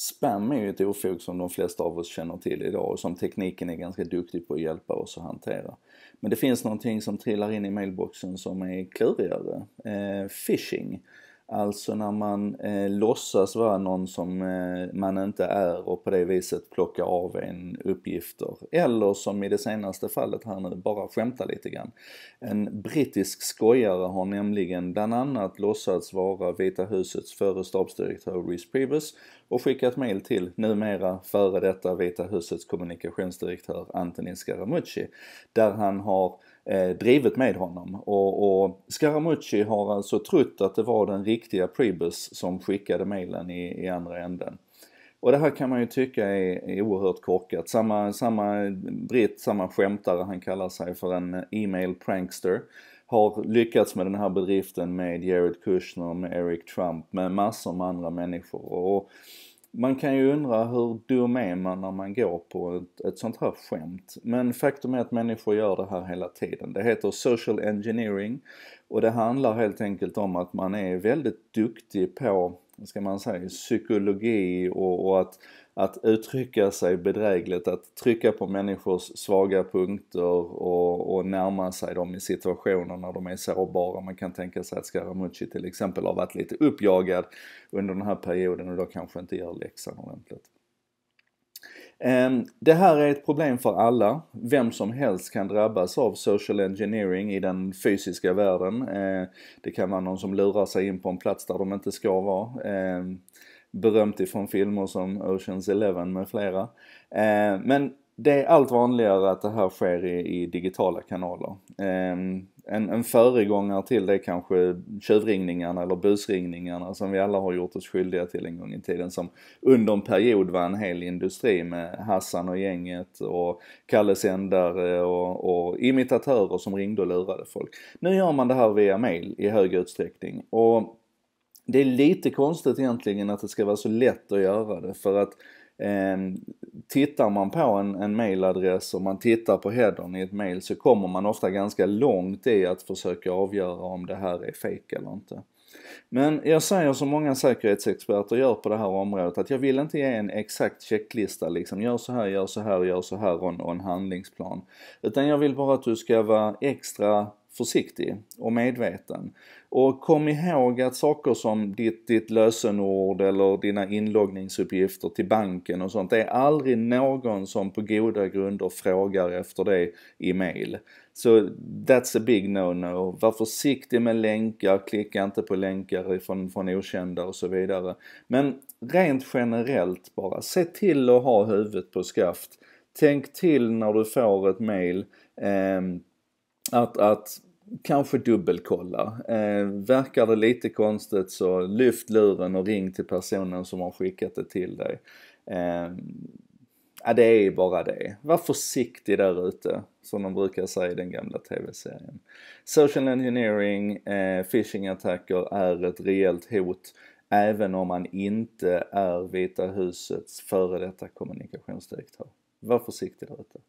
Spam är ju ett ofog som de flesta av oss känner till idag och som tekniken är ganska duktig på att hjälpa oss att hantera. Men det finns någonting som trillar in i mailboxen som är klurigare. Eh, phishing Alltså när man eh, låtsas vara någon som eh, man inte är och på det viset plocka av en uppgifter. Eller som i det senaste fallet här nu, bara skämta lite grann. En brittisk skojare har nämligen bland annat låtsats vara Vita husets före stabsdirektör Rhys Previous och skickat mail till numera före detta Vita husets kommunikationsdirektör Antonin Scaramucci där han har eh, drivit med honom. Och, och Scaramucci har alltså trott att det var den riktiga Priebus som skickade mailen i, i andra änden. Och det här kan man ju tycka är, är oerhört korkat. Samma, samma britt, samma skämtare, han kallar sig för en e-mail prankster, har lyckats med den här bedriften med Jared Kushner, med Eric Trump, med massor med andra människor. Och man kan ju undra hur dum är man när man går på ett, ett sånt här skämt. Men faktum är att människor gör det här hela tiden. Det heter social engineering och det handlar helt enkelt om att man är väldigt duktig på ska man säga, psykologi och, och att, att uttrycka sig bedrägligt, att trycka på människors svaga punkter och, och närma sig dem i situationer när de är sårbara. Man kan tänka sig att Scaramucci till exempel har varit lite uppjagad under den här perioden och då kanske inte gör läxan ordentligt. Ehm, det här är ett problem för alla. Vem som helst kan drabbas av social engineering i den fysiska världen. Ehm, det kan vara någon som lurar sig in på en plats där de inte ska vara. Ehm, berömt ifrån filmer som Oceans Eleven med flera. Men det är allt vanligare att det här sker i, i digitala kanaler en, en föregångare till det kanske tjuvringningarna eller busringningarna som vi alla har gjort oss skyldiga till en gång i tiden som under en period var en hel industri med Hassan och gänget och Kalle Sändare och, och imitatörer som ringde och lurade folk. Nu gör man det här via mail i hög utsträckning och det är lite konstigt egentligen att det ska vara så lätt att göra det för att Ehm, tittar man på en, en mailadress och man tittar på headern i ett mail så kommer man ofta ganska långt i att försöka avgöra om det här är fake eller inte. Men jag säger som många säkerhetsexperter gör på det här området att jag vill inte ge en exakt checklista liksom, gör så här, gör så här, gör så här och en, och en handlingsplan. Utan jag vill bara att du ska vara extra försiktig och medveten. Och kom ihåg att saker som ditt, ditt lösenord eller dina inloggningsuppgifter till banken och sånt, det är aldrig någon som på goda grunder frågar efter det i mail. Så so that's a big no-no. Var försiktig med länkar, klicka inte på länkar från, från okända och så vidare. Men rent generellt bara, se till att ha huvudet på skaft. Tänk till när du får ett mail. Eh, att, att kanske dubbelkolla. Eh, verkar det lite konstigt så lyft luren och ring till personen som har skickat det till dig. Eh, ja, det är bara det. Var försiktig där ute, som de brukar säga i den gamla tv-serien. Social engineering, eh, phishing-attacker är ett reellt hot även om man inte är Vita husets före detta kommunikationsdirektör. Var försiktig där ute.